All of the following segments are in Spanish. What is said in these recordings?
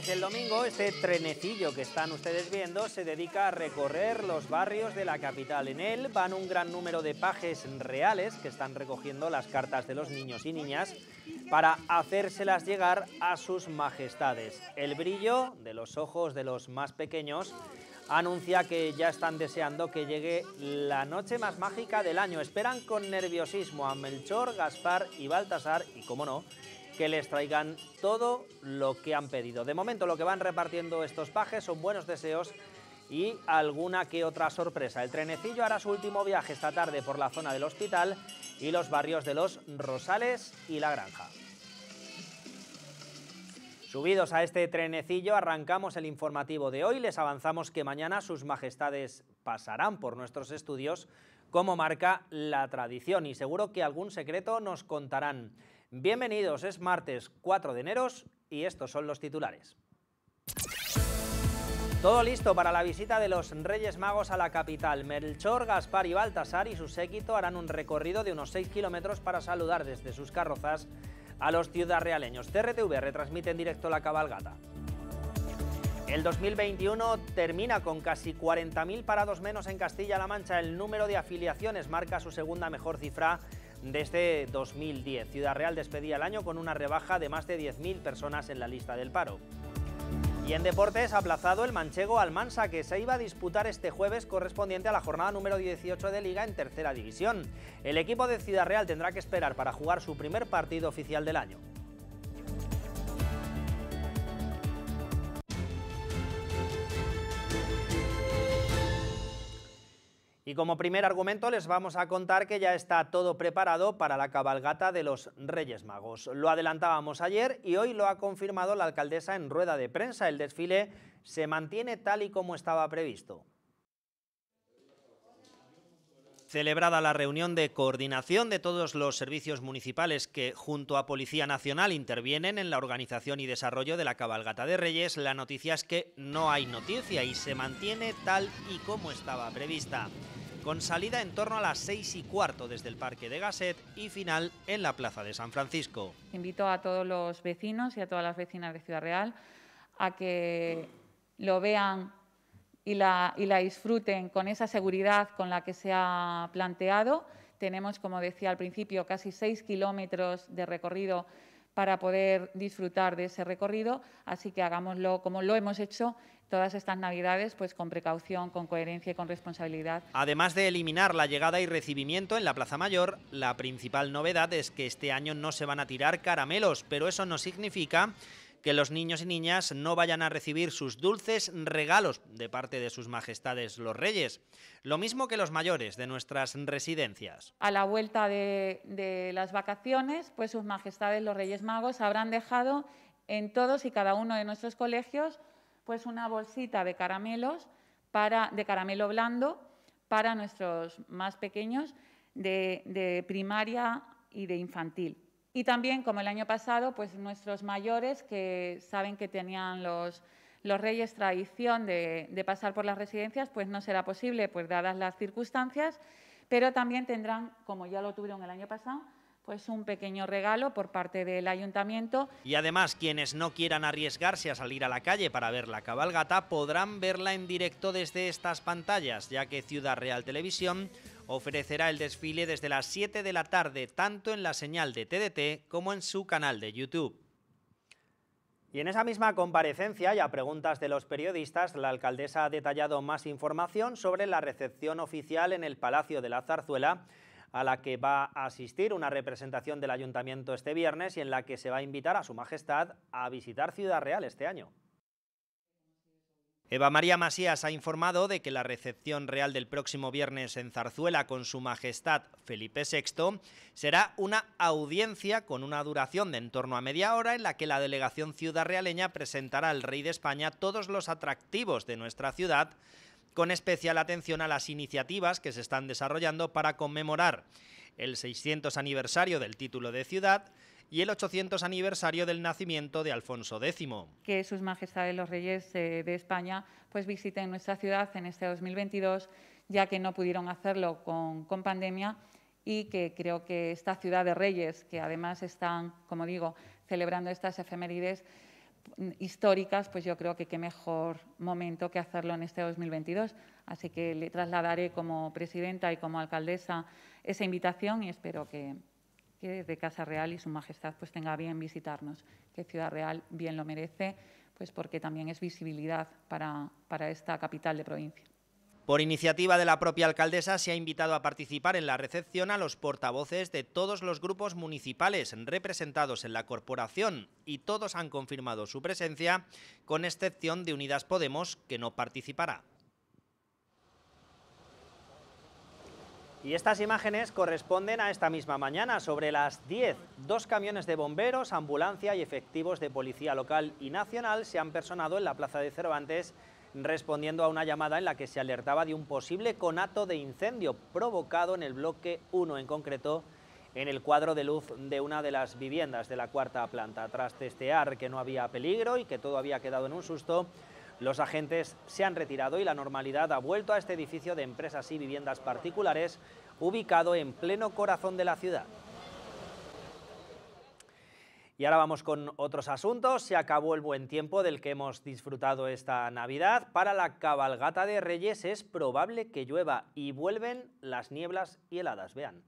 desde el domingo este trenecillo que están ustedes viendo se dedica a recorrer los barrios de la capital. En él van un gran número de pajes reales que están recogiendo las cartas de los niños y niñas para hacérselas llegar a sus majestades. El brillo de los ojos de los más pequeños anuncia que ya están deseando que llegue la noche más mágica del año. Esperan con nerviosismo a Melchor, Gaspar y Baltasar y, como no, que les traigan todo lo que han pedido. De momento lo que van repartiendo estos pajes son buenos deseos y alguna que otra sorpresa. El trenecillo hará su último viaje esta tarde por la zona del hospital y los barrios de Los Rosales y La Granja. Subidos a este trenecillo, arrancamos el informativo de hoy. Les avanzamos que mañana sus majestades pasarán por nuestros estudios como marca la tradición y seguro que algún secreto nos contarán. Bienvenidos, es martes 4 de enero y estos son los titulares. Todo listo para la visita de los Reyes Magos a la capital. Melchor, Gaspar y Baltasar y su séquito harán un recorrido de unos 6 kilómetros para saludar desde sus carrozas a los ciudadrealeños. TRTV retransmite en directo la cabalgata. El 2021 termina con casi 40.000 parados menos en Castilla-La Mancha. El número de afiliaciones marca su segunda mejor cifra desde 2010. Este Ciudad Real despedía el año con una rebaja de más de 10.000 personas en la lista del paro. Y en deportes, aplazado el manchego Almansa, que se iba a disputar este jueves correspondiente a la jornada número 18 de Liga en Tercera División. El equipo de Ciudad Real tendrá que esperar para jugar su primer partido oficial del año. Y como primer argumento les vamos a contar que ya está todo preparado para la cabalgata de los Reyes Magos. Lo adelantábamos ayer y hoy lo ha confirmado la alcaldesa en rueda de prensa. El desfile se mantiene tal y como estaba previsto. Celebrada la reunión de coordinación de todos los servicios municipales que, junto a Policía Nacional, intervienen en la organización y desarrollo de la cabalgata de Reyes, la noticia es que no hay noticia y se mantiene tal y como estaba prevista con salida en torno a las seis y cuarto desde el Parque de Gasset y final en la Plaza de San Francisco. Invito a todos los vecinos y a todas las vecinas de Ciudad Real a que lo vean y la, disfruten con esa seguridad con la que se ha planteado. Tenemos, como decía al principio, casi 6 kilómetros de recorrido para poder disfrutar de ese recorrido. Así que hagámoslo como lo hemos hecho todas estas navidades, pues con precaución, con coherencia y con responsabilidad. Además de eliminar la llegada y recibimiento en la Plaza Mayor, la principal novedad es que este año no se van a tirar caramelos, pero eso no significa que los niños y niñas no vayan a recibir sus dulces regalos de parte de sus majestades los reyes, lo mismo que los mayores de nuestras residencias. A la vuelta de, las vacaciones, pues sus majestades los reyes magos habrán dejado en todos y cada uno de nuestros colegios pues una bolsita de caramelos de caramelo blando para nuestros más pequeños de primaria y de infantil. Y también, como el año pasado, pues nuestros mayores que saben que tenían los, reyes tradición de, pasar por las residencias, pues no será posible, pues dadas las circunstancias, pero también tendrán, como ya lo tuvieron el año pasado, pues un pequeño regalo por parte del ayuntamiento. Y además, quienes no quieran arriesgarse a salir a la calle para ver la cabalgata podrán verla en directo desde estas pantallas, ya que Ciudad Real Televisión ofrecerá el desfile desde las 7 de la tarde, tanto en la señal de TDT como en su canal de YouTube. Y en esa misma comparecencia y a preguntas de los periodistas, la alcaldesa ha detallado más información sobre la recepción oficial en el Palacio de la Zarzuela, a la que va a asistir una representación del ayuntamiento este viernes y en la que se va a invitar a Su Majestad a visitar Ciudad Real este año. Eva María Masías ha informado de que la recepción real del próximo viernes en Zarzuela con su Majestad Felipe VI será una audiencia con una duración de en torno a media hora en la que la delegación ciudad realeña presentará al Rey de España todos los atractivos de nuestra ciudad, con especial atención a las iniciativas que se están desarrollando para conmemorar el 600 aniversario del título de ciudad, y el 800 aniversario del nacimiento de Alfonso X. Que sus majestades los reyes eh, de, España pues visiten nuestra ciudad en este 2022, ya que no pudieron hacerlo con, con pandemia y que creo que esta ciudad de reyes, que además están, como digo, celebrando estas efemérides, mm, históricas, pues yo creo que qué mejor momento que hacerlo en este 2022. Así que le trasladaré como presidenta y como alcaldesa esa invitación y espero que, que desde Casa Real y Su Majestad pues tenga bien visitarnos, que Ciudad Real bien lo merece, pues porque también es visibilidad para, para esta capital de provincia. Por iniciativa de la propia alcaldesa se ha invitado a participar en la recepción a los portavoces de todos los grupos municipales representados en la corporación y todos han confirmado su presencia, con excepción de Unidas Podemos, que no participará. Y estas imágenes corresponden a esta misma mañana, sobre las 10. Dos camiones de bomberos, ambulancia y efectivos de policía local y nacional se han personado en la plaza de Cervantes respondiendo a una llamada en la que se alertaba de un posible conato de incendio provocado en el bloque 1 en concreto en el cuadro de luz de una de las viviendas de la cuarta planta. Tras testear que no había peligro y que todo había quedado en un susto, los agentes se han retirado y la normalidad ha vuelto a este edificio de empresas y viviendas particulares ubicado en pleno corazón de la ciudad. Y ahora vamos con otros asuntos. Se acabó el buen tiempo del que hemos disfrutado esta Navidad. Para la cabalgata de Reyes es probable que llueva y vuelven las nieblas y heladas. Vean.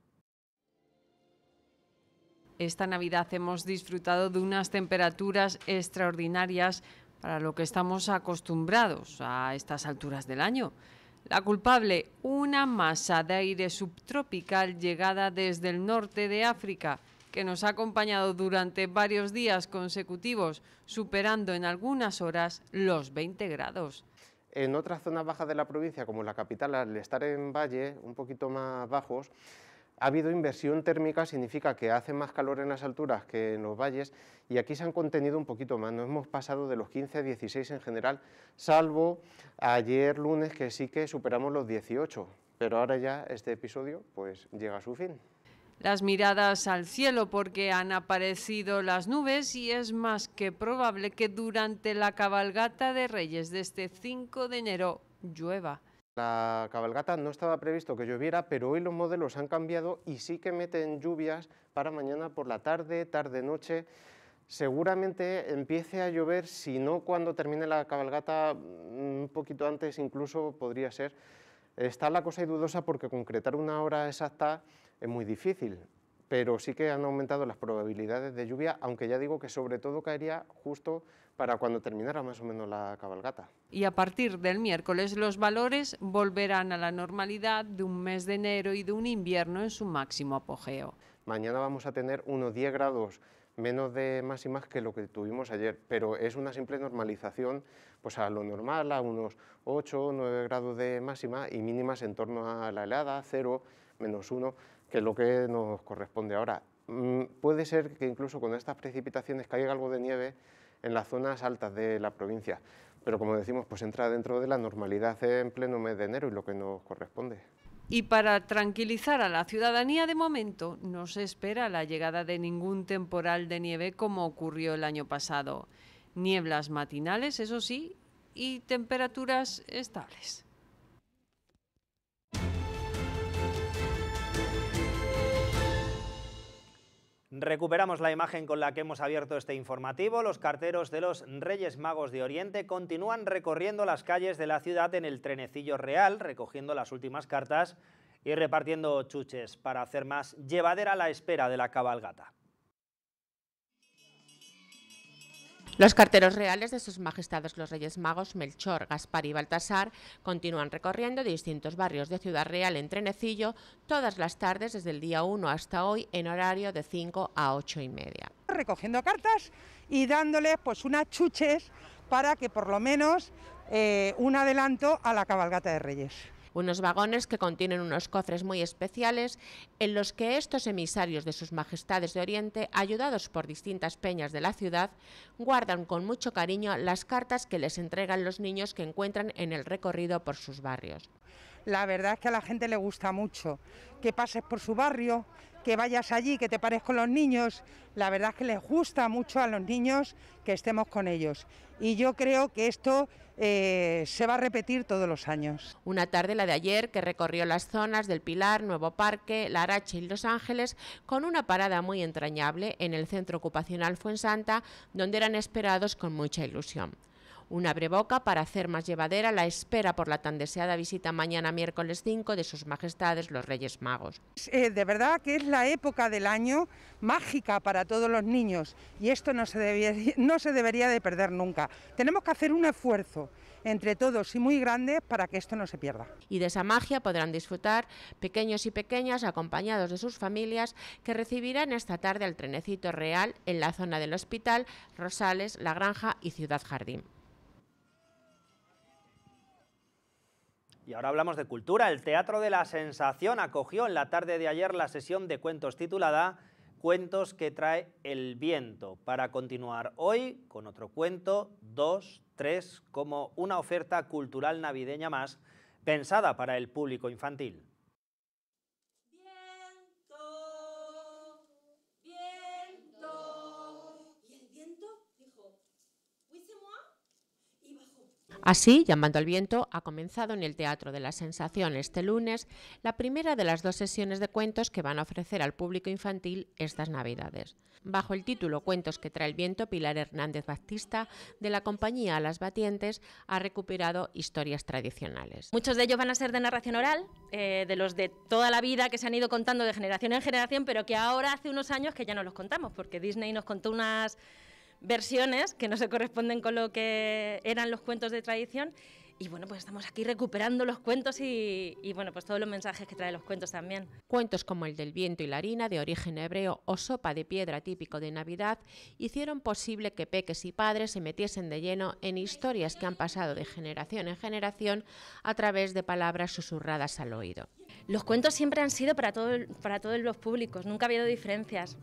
Esta Navidad hemos disfrutado de unas temperaturas extraordinarias para lo que estamos acostumbrados a estas alturas del año. La culpable, una masa de aire subtropical llegada desde el norte de África, que nos ha acompañado durante varios días consecutivos, superando en algunas horas los 20 grados. En otras zonas bajas de la provincia, como la capital, al estar en valle, un poquito más bajos, ha habido inversión térmica, significa que hace más calor en las alturas que en los valles y aquí se han contenido un poquito más, no hemos pasado de los 15 a 16 en general, salvo ayer lunes que sí que superamos los 18, pero ahora ya este episodio pues llega a su fin las miradas al cielo porque han aparecido las nubes y es más que probable que durante la cabalgata de Reyes de este 5 de enero llueva. La cabalgata no estaba previsto que lloviera, pero hoy los modelos han cambiado y sí que meten lluvias para mañana por la tarde, tarde-noche. Seguramente empiece a llover, si no cuando termine la cabalgata, mm, un poquito antes incluso podría ser. Está la cosa dudosa porque concretar una hora exacta es muy difícil pero sí que han aumentado las probabilidades de lluvia, aunque ya digo que sobre todo caería justo para cuando terminara más o menos la cabalgata. Y a partir del miércoles los valores volverán a la normalidad de un mes de enero y de un invierno en su máximo apogeo. Mañana vamos a tener unos 10 grados menos de máximas que lo que tuvimos ayer, pero es una simple normalización pues a lo normal, a unos 8 o 9 grados de máxima y mínimas en torno a la helada, 0, menos 1 que es lo que nos corresponde ahora. Mm, puede ser que incluso con estas precipitaciones caiga algo de nieve en las zonas altas de la provincia, pero como decimos, pues entra dentro de la normalidad en pleno mes de enero y lo que nos corresponde. Y para tranquilizar a la ciudadanía de momento, no se espera la llegada de ningún temporal de nieve como ocurrió el año pasado. Nieblas matinales, eso sí, y temperaturas estables. Recuperamos la imagen con la que hemos abierto este informativo. Los carteros de los Reyes Magos de Oriente continúan recorriendo las calles de la ciudad en el trenecillo real, recogiendo las últimas cartas y repartiendo chuches para hacer más llevadera la espera de la cabalgata. Los carteros reales de sus majestades los Reyes Magos Melchor, Gaspar y Baltasar continúan recorriendo distintos barrios de Ciudad Real en Trenecillo todas las tardes desde el día 1 hasta hoy en horario de 5 a 8 y media. Recogiendo cartas y dándoles pues unas chuches para que por lo menos eh, un adelanto a la cabalgata de Reyes unos vagones que contienen unos cofres muy especiales en los que estos emisarios de sus majestades de Oriente, ayudados por distintas peñas de la ciudad, guardan con mucho cariño las cartas que les entregan los niños que encuentran en el recorrido por sus barrios. La verdad es que a la gente le gusta mucho que pases por su barrio, que vayas allí, que te pares con los niños. La verdad es que les gusta mucho a los niños que estemos con ellos. Y yo creo que esto eh, se va a repetir todos los años. Una tarde, la de ayer, que recorrió las zonas del Pilar, Nuevo Parque, Larache y Los Ángeles, con una parada muy entrañable en el Centro Ocupacional Fuensanta, donde eran esperados con mucha ilusión. Una abreboca para hacer más llevadera la espera por la tan deseada visita mañana miércoles 5 de sus majestades los Reyes Magos. Eh, de verdad que es la época del año mágica para todos los niños y esto no se, debería, no se debería de perder nunca. Tenemos que hacer un esfuerzo entre todos y muy grande para que esto no se pierda. Y de esa magia podrán disfrutar pequeños y pequeñas acompañados de sus familias que recibirán esta tarde al trenecito real en la zona del hospital, Rosales, La Granja y Ciudad Jardín. Y ahora hablamos de cultura. El Teatro de la Sensación acogió en la tarde de ayer la sesión de cuentos titulada Cuentos que trae el viento, para continuar hoy con otro cuento, dos, tres, como una oferta cultural navideña más pensada para el público infantil. Así, Llamando al Viento ha comenzado en el Teatro de la Sensación este lunes la primera de las dos sesiones de cuentos que van a ofrecer al público infantil estas Navidades. Bajo el título Cuentos que trae el viento, Pilar Hernández Batista, de la compañía Las Batientes, ha recuperado historias tradicionales. Muchos de ellos van a ser de narración oral, eh, de los de toda la vida que se han ido contando de generación en generación, pero que ahora hace unos años que ya no los contamos, porque Disney nos contó unas versiones que no se corresponden con lo que eran los cuentos de tradición. Y bueno, pues estamos aquí recuperando los cuentos y, bueno, pues todos los mensajes que traen los cuentos también. Cuentos como el del viento y la harina, de origen hebreo, o sopa de piedra típico de Navidad, hicieron posible que peques y padres se metiesen de lleno en historias que han pasado de generación en generación a través de palabras susurradas al oído. Los cuentos siempre han sido para, todos los públicos, nunca ha habido diferencias,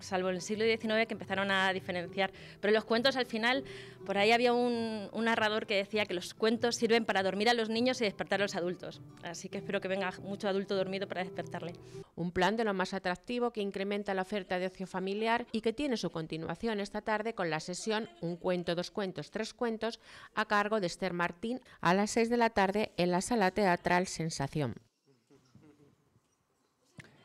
salvo en el siglo XIX que empezaron a diferenciar. Pero los cuentos al final, por ahí había un, narrador que decía que los cuentos sirven para dormir a los niños y despertar a los adultos. Así que espero que venga mucho adulto dormido para despertarle. Un plan de lo más atractivo que incrementa la oferta de ocio familiar y que tiene su continuación esta tarde con la sesión Un cuento, dos cuentos, tres cuentos a cargo de Esther Martín a las 6 de la tarde en la sala teatral Sensación.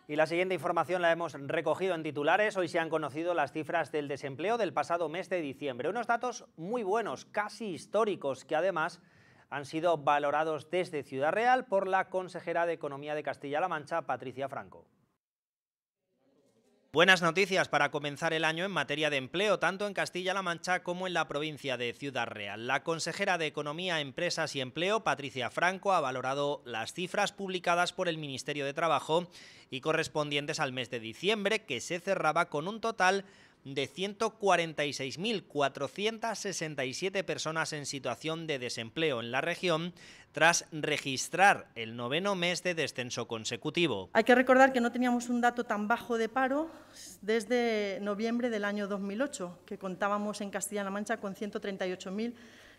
Y la siguiente información la hemos recogido en titulares. Hoy se han conocido las cifras del desempleo del pasado mes de diciembre. Unos datos muy buenos, casi históricos, que además han sido valorados desde Ciudad Real por la consejera de Economía de Castilla-La Mancha, Patricia Franco. Buenas noticias para comenzar el año en materia de empleo, tanto en Castilla-La Mancha como en la provincia de Ciudad Real. La consejera de Economía, Empresas y Empleo, Patricia Franco, ha valorado las cifras publicadas por el Ministerio de Trabajo y correspondientes al mes de diciembre, que se cerraba con un total de 146.467 personas en situación de desempleo en la región tras registrar el noveno mes de descenso consecutivo. Hay que recordar que no teníamos un dato tan bajo de paro desde noviembre del año 2008, que contábamos en Castilla-La Mancha con 138.000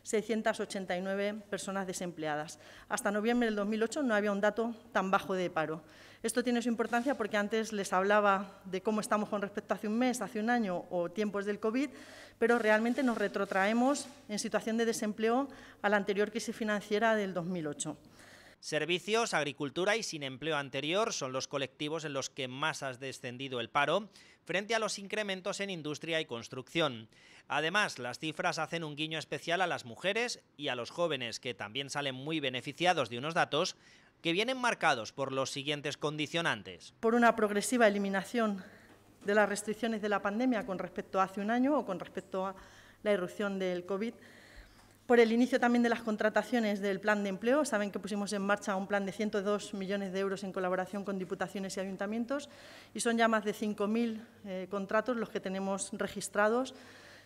689 personas desempleadas. Hasta noviembre del 2008 no había un dato tan bajo de paro. Esto tiene su importancia porque antes les hablaba de cómo estamos con respecto a hace un mes, hace un año o tiempos del COVID, pero realmente nos retrotraemos en situación de desempleo a la anterior crisis financiera del 2008. Servicios, agricultura y sin empleo anterior son los colectivos en los que más ha descendido el paro, frente a los incrementos en industria y construcción. Además, las cifras hacen un guiño especial a las mujeres y a los jóvenes, que también salen muy beneficiados de unos datos que vienen marcados por los siguientes condicionantes. Por una progresiva eliminación de las restricciones de la pandemia con respecto a hace un año o con respecto a la irrupción del COVID, por el inicio también de las contrataciones del plan de empleo. Saben que pusimos en marcha un plan de 102 millones de euros en colaboración con diputaciones y ayuntamientos y son ya más de 5.000 eh, contratos los que tenemos registrados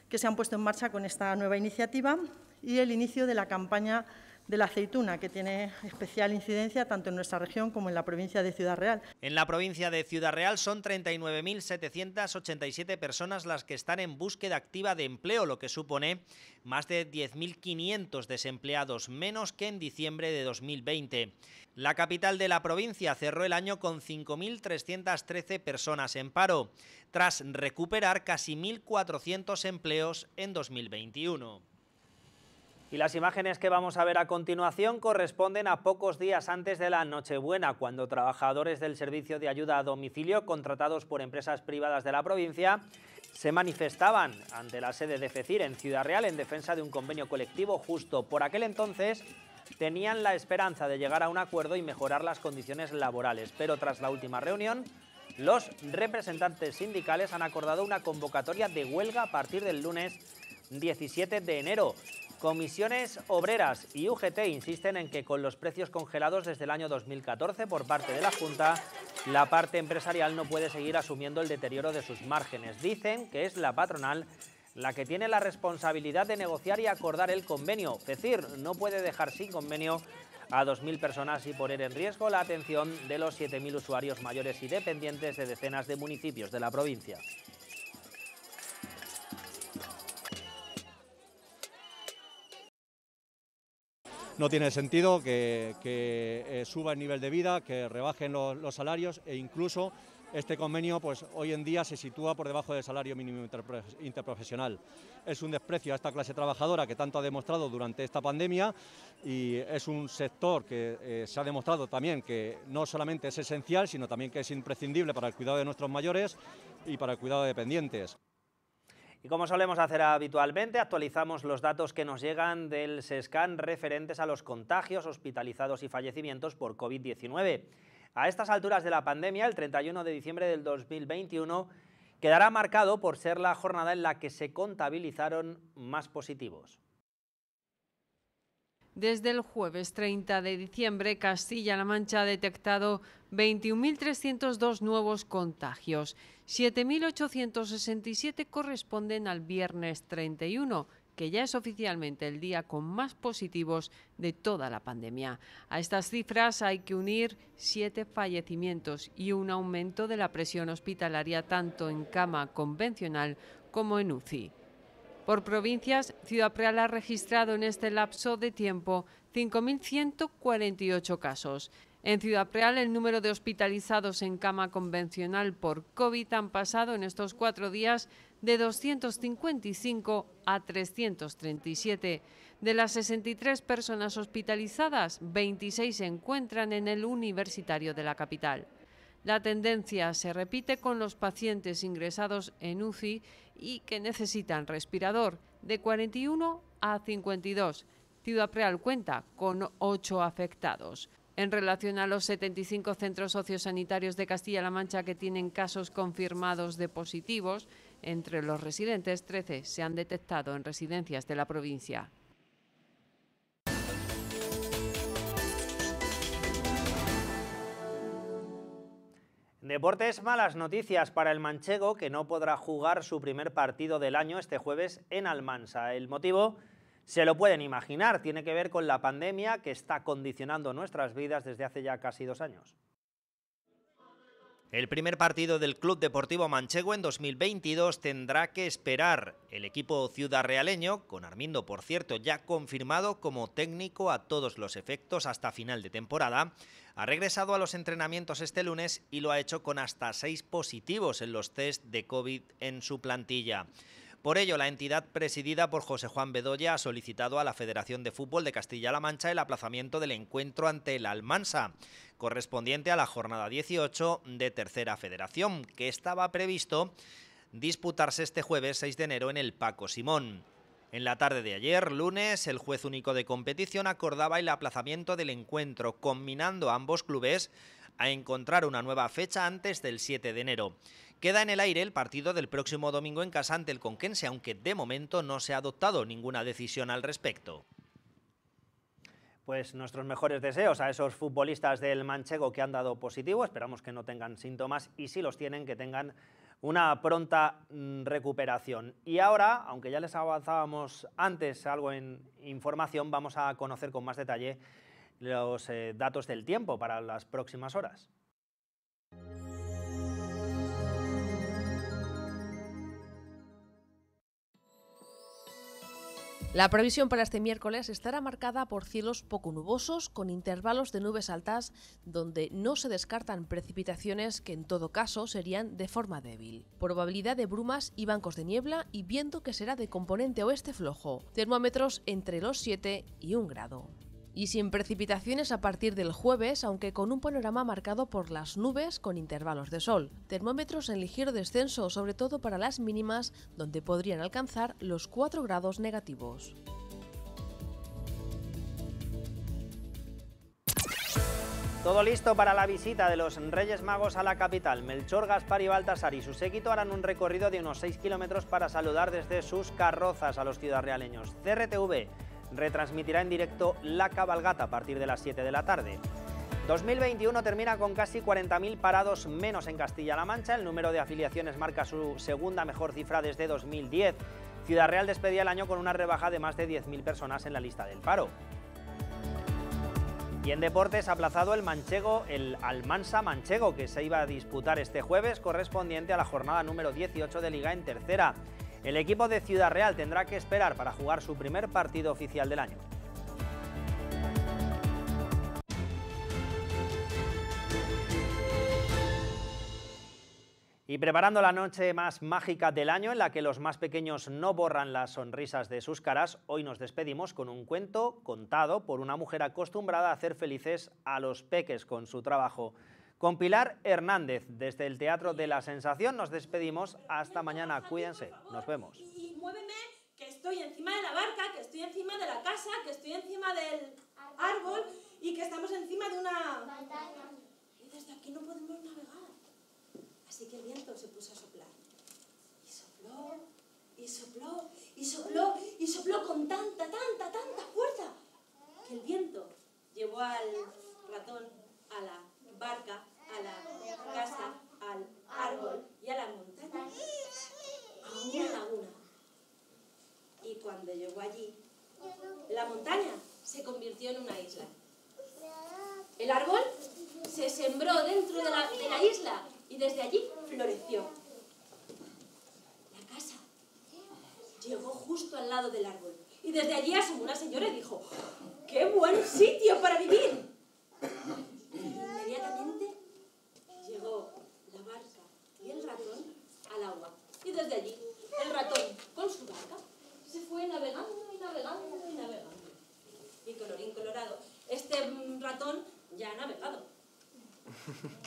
que se han puesto en marcha con esta nueva iniciativa y el inicio de la campaña de la aceituna, que tiene especial incidencia tanto en nuestra región como en la provincia de Ciudad Real. En la provincia de Ciudad Real son 39.787 personas las que están en búsqueda activa de empleo, lo que supone más de 10.500 desempleados, menos que en diciembre de 2020. La capital de la provincia cerró el año con 5.313 personas en paro, tras recuperar casi 1.400 empleos en 2021. Y las imágenes que vamos a ver a continuación corresponden a pocos días antes de la Nochebuena, cuando trabajadores del servicio de ayuda a domicilio contratados por empresas privadas de la provincia se manifestaban ante la sede de FECIR en Ciudad Real en defensa de un convenio colectivo justo. Por aquel entonces tenían la esperanza de llegar a un acuerdo y mejorar las condiciones laborales, pero tras la última reunión los representantes sindicales han acordado una convocatoria de huelga a partir del lunes 17 de enero. Comisiones Obreras y UGT insisten en que con los precios congelados desde el año 2014 por parte de la Junta, la parte empresarial no puede seguir asumiendo el deterioro de sus márgenes. Dicen que es la patronal la que tiene la responsabilidad de negociar y acordar el convenio. Es decir, no puede dejar sin convenio a 2.000 personas y poner en riesgo la atención de los 7.000 usuarios mayores y dependientes de decenas de municipios de la provincia. no tiene sentido que, eh, suba el nivel de vida, que rebajen los, salarios e incluso este convenio pues, hoy en día se sitúa por debajo del salario mínimo interprofesional. Es un desprecio a esta clase trabajadora que tanto ha demostrado durante esta pandemia y es un sector que eh, se ha demostrado también que no solamente es esencial, sino también que es imprescindible para el cuidado de nuestros mayores y para el cuidado de dependientes. Y como solemos hacer habitualmente, actualizamos los datos que nos llegan del SESCAN referentes a los contagios, hospitalizados y fallecimientos por COVID-19. A estas alturas de la pandemia, el 31 de diciembre del 2021, quedará marcado por ser la jornada en la que se contabilizaron más positivos. Desde el jueves 30 de diciembre, Castilla-La Mancha ha detectado 21.302 nuevos contagios 7.867 corresponden al viernes 31, que ya es oficialmente el día con más positivos de toda la pandemia. A estas cifras hay que unir siete fallecimientos y un aumento de la presión hospitalaria tanto en cama convencional como en UCI. Por provincias, Ciudad Real ha registrado en este lapso de tiempo 5.148 casos. En Ciudad Real, el número de hospitalizados en cama convencional por COVID han pasado en estos cuatro días de 255 a 337. De las 63 personas hospitalizadas, 26 se encuentran en el universitario de la capital. La tendencia se repite con los pacientes ingresados en UCI y que necesitan respirador, de 41 a 52. Ciudad Real cuenta con 8 afectados en relación a los 75 centros sociosanitarios de Castilla-La Mancha que tienen casos confirmados de positivos, entre los residentes 13 se han detectado en residencias de la provincia. Deportes, malas noticias para el manchego que no podrá jugar su primer partido del año este jueves en Almansa. El motivo se lo pueden imaginar, tiene que ver con la pandemia que está condicionando nuestras vidas desde hace ya casi dos años. El primer partido del Club Deportivo Manchego en 2022 tendrá que esperar. El equipo ciudad ciudadrealeño, con Armindo por cierto ya confirmado como técnico a todos los efectos hasta final de temporada, ha regresado a los entrenamientos este lunes y lo ha hecho con hasta seis positivos en los test de COVID en su plantilla. Por ello, la entidad presidida por José Juan Bedoya ha solicitado a la Federación de Fútbol de Castilla-La Mancha el aplazamiento del encuentro ante el Almansa, correspondiente a la jornada 18 de Tercera Federación, que estaba previsto disputarse este jueves 6 de enero en el Paco Simón. En la tarde de ayer, lunes, el juez único de competición acordaba el aplazamiento del encuentro, combinando ambos clubes a encontrar una nueva fecha antes del 7 de enero. Queda en el aire el partido del próximo domingo en casa ante el Conquense, aunque de momento no se ha adoptado ninguna decisión al respecto pues nuestros mejores deseos a esos futbolistas del manchego que han dado positivo. Esperamos que no tengan síntomas y si los tienen, que tengan una pronta mm, recuperación. Y ahora, aunque ya les avanzábamos antes algo en información, vamos a conocer con más detalle los eh, datos del tiempo para las próximas horas. La previsión para este miércoles estará marcada por cielos poco nubosos con intervalos de nubes altas donde no se descartan precipitaciones que en todo caso serían de forma débil. Probabilidad de brumas y bancos de niebla y viento que será de componente oeste flojo. Termómetros entre los 7 y 1 grado y sin precipitaciones a partir del jueves, aunque con un panorama marcado por las nubes con intervalos de sol. Termómetros en ligero descenso, sobre todo para las mínimas, donde podrían alcanzar los 4 grados negativos. Todo listo para la visita de los Reyes Magos a la capital. Melchor, Gaspar y Baltasar y su séquito harán un recorrido de unos 6 kilómetros para saludar desde sus carrozas a los ciudadrealeños. CRTV retransmitirá en directo la cabalgata a partir de las 7 de la tarde. 2021 termina con casi 40.000 parados menos en Castilla-La Mancha. El número de afiliaciones marca su segunda mejor cifra desde 2010. Ciudad Real despedía el año con una rebaja de más de 10.000 personas en la lista del paro. Y en deportes ha aplazado el manchego, el Almansa manchego, que se iba a disputar este jueves, correspondiente a la jornada número 18 de Liga en tercera. El equipo de Ciudad Real tendrá que esperar para jugar su primer partido oficial del año. Y preparando la noche más mágica del año en la que los más pequeños no borran las sonrisas de sus caras, hoy nos despedimos con un cuento contado por una mujer acostumbrada a hacer felices a los peques con su trabajo. Con Pilar Hernández, desde el Teatro de la Sensación, nos despedimos. Hasta mañana, cuídense, nos vemos. Muéveme, que estoy encima de la barca, que estoy encima de la casa, que estoy encima del árbol y que estamos encima de una... Y desde aquí no podemos navegar. Así que el viento se puso a soplar. Y sopló, y sopló, y sopló, y sopló con tanta, tanta, tanta fuerza que el viento llevó al ratón a la barca a la casa, al árbol y a la montaña, a una laguna. Y cuando llegó allí, la montaña se convirtió en una isla. El árbol se sembró dentro de la, isla y desde allí floreció. La casa llegó justo al lado del árbol y desde allí asomó una señora y dijo, ¡qué buen sitio para vivir! fue navegando y navegando y navegando. Y colorín colorado, este mm, ratón ya ha navegado.